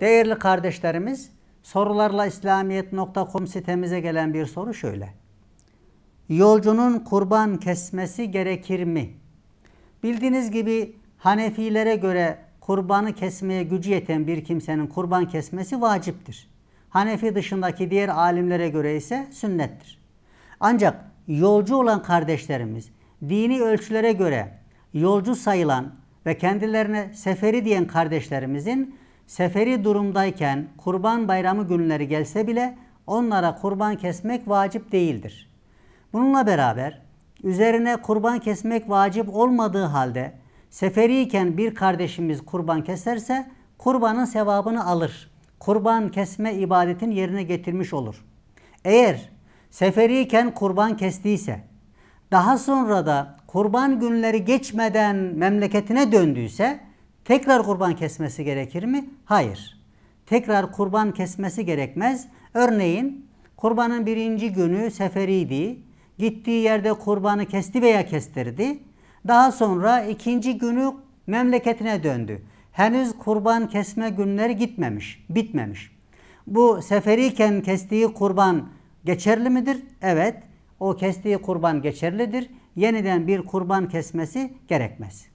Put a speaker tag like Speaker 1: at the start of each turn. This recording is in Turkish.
Speaker 1: Değerli kardeşlerimiz, sorularla İslamiyet.com sitemize gelen bir soru şöyle. Yolcunun kurban kesmesi gerekir mi? Bildiğiniz gibi Hanefilere göre kurbanı kesmeye gücü yeten bir kimsenin kurban kesmesi vaciptir. Hanefi dışındaki diğer alimlere göre ise sünnettir. Ancak yolcu olan kardeşlerimiz dini ölçülere göre yolcu sayılan ve kendilerine seferi diyen kardeşlerimizin Seferi durumdayken kurban bayramı günleri gelse bile onlara kurban kesmek vacip değildir. Bununla beraber üzerine kurban kesmek vacip olmadığı halde seferiyken bir kardeşimiz kurban keserse kurbanın sevabını alır. Kurban kesme ibadetin yerine getirmiş olur. Eğer seferiyken kurban kestiyse, daha sonra da kurban günleri geçmeden memleketine döndüyse Tekrar kurban kesmesi gerekir mi? Hayır. Tekrar kurban kesmesi gerekmez. Örneğin kurbanın birinci günü seferiydi. Gittiği yerde kurbanı kesti veya kestirdi. Daha sonra ikinci günü memleketine döndü. Henüz kurban kesme günleri gitmemiş, bitmemiş. Bu seferiyken kestiği kurban geçerli midir? Evet, o kestiği kurban geçerlidir. Yeniden bir kurban kesmesi gerekmez.